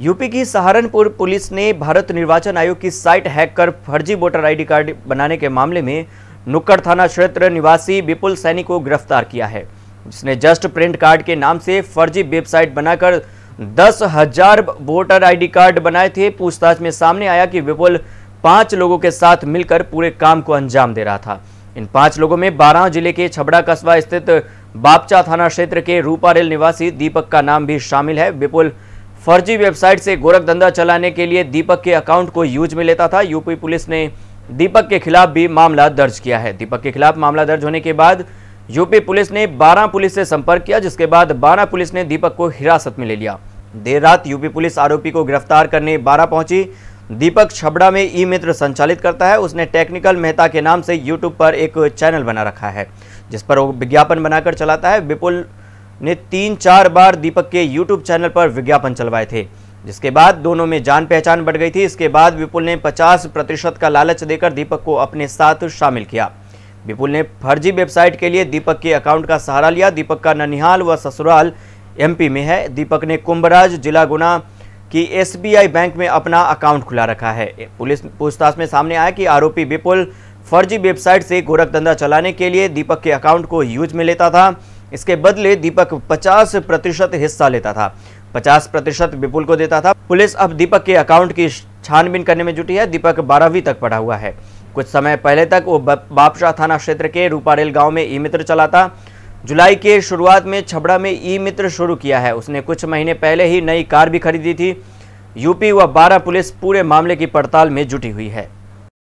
UP की Saharanpur police ने भारत निर्वाचन आयोग की साइट हैक कर फर्जी वोटर आईडी कार्ड बनाने के मामले में नुक्कड़ थाना क्षेत्र निवासी विपुल सैनी को गिरफ्तार किया है जिसने जस्ट प्रिंट कार्ड के नाम से फर्जी वेबसाइट बनाकर दस हजार वोटर आईडी कार्ड बनाए थे पूछताछ में सामने आया कि विपुल पांच लोगों के साथ मिलकर पूरे काम को अंजाम दे रहा था इन पांच लोगों में बारह जिले के छबड़ा कस्बा स्थित बापचा थाना क्षेत्र के रूपारेल निवासी दीपक का नाम भी शामिल है विपुल फर्जी वेबसाइट से गोरख धंधा चलाने के लिए दीपक के अकाउंट को यूज में लेता था यूपी पुलिस ने दीपक के खिलाफ भी मामला दर्ज किया है दीपक के खिलाफ मामला दर्ज होने के बाद यूपी पुलिस ने 12 पुलिस से संपर्क किया जिसके बाद 12 पुलिस ने दीपक को हिरासत में ले लिया देर रात यूपी पुलिस आरोपी को गिरफ्तार करने 12 पहुंची दीपक छबड़ा में ई मित्र संचालित करता है उसने टेक्निकल मेहता के नाम से यूट्यूब पर एक चैनल बना रखा है जिस पर वो विज्ञापन बनाकर चलाता है विपुल ने तीन चार बार दीपक के यूट्यूब चैनल पर विज्ञापन चलवाए थे जिसके बाद दोनों में जान पहचान बढ़ गई थी इसके बाद विपुल ने 50 प्रतिशत का लालच देकर दीपक को अपने साथ शामिल किया विपुल ने फर्जी वेबसाइट के लिए दीपक के अकाउंट का सहारा लिया दीपक का ननिहाल व ससुराल एमपी में है दीपक ने कुंभराज जिला गुना की एसबीआई बैंक में अपना अकाउंट खुला रखा है पुलिस पूछताछ में सामने आया कि आरोपी विपुल फर्जी वेबसाइट से गोरखधंधा चलाने के लिए दीपक के अकाउंट को यूज में लेता था इसके बदले दीपक 50 प्रतिशत हिस्सा लेता था 50 प्रतिशत विपुल को देता था पुलिस अब दीपक के अकाउंट की छानबीन करने में जुटी है दीपक बारहवीं तक पढ़ा हुआ है कुछ समय पहले तक वो बापशाह थाना क्षेत्र के रूपारेल गाँव में ई मित्र चलाता जुलाई के शुरुआत में छबड़ा में ई मित्र शुरू किया है उसने कुछ महीने पहले ही नई कार भी खरीदी थी यूपी व बारह पुलिस पूरे मामले की पड़ताल में जुटी हुई है